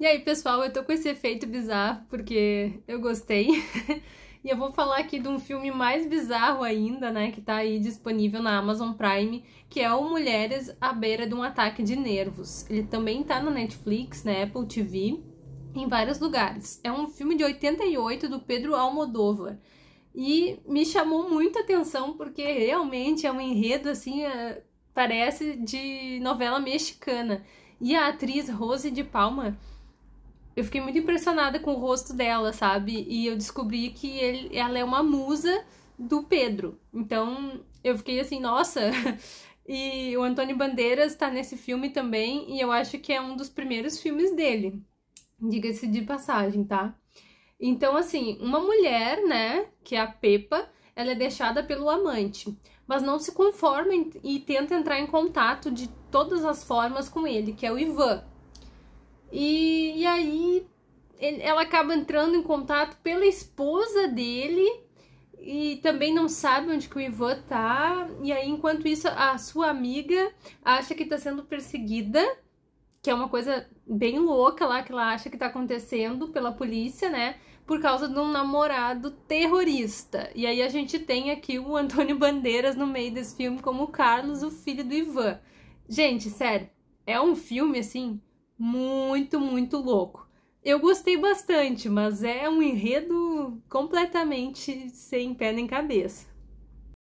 E aí, pessoal, eu tô com esse efeito bizarro porque eu gostei. e eu vou falar aqui de um filme mais bizarro ainda, né, que tá aí disponível na Amazon Prime, que é o Mulheres à beira de um ataque de nervos. Ele também tá na Netflix, na Apple TV, em vários lugares. É um filme de 88 do Pedro Almodóvar. E me chamou muita atenção porque realmente é um enredo assim, é, parece de novela mexicana. E a atriz Rose de Palma eu fiquei muito impressionada com o rosto dela, sabe? E eu descobri que ele, ela é uma musa do Pedro. Então eu fiquei assim, nossa! e o Antônio Bandeiras tá nesse filme também, e eu acho que é um dos primeiros filmes dele. Diga-se de passagem, tá? Então, assim, uma mulher, né, que é a Pepa, ela é deixada pelo amante, mas não se conforma e tenta entrar em contato de todas as formas com ele, que é o Ivan, e, e aí ele, ela acaba entrando em contato pela esposa dele e também não sabe onde que o Ivan tá. E aí, enquanto isso, a sua amiga acha que tá sendo perseguida, que é uma coisa bem louca lá que ela acha que tá acontecendo pela polícia, né? Por causa de um namorado terrorista. E aí a gente tem aqui o Antônio Bandeiras no meio desse filme como o Carlos, o filho do Ivan. Gente, sério, é um filme assim muito, muito louco. Eu gostei bastante, mas é um enredo completamente sem pé nem cabeça.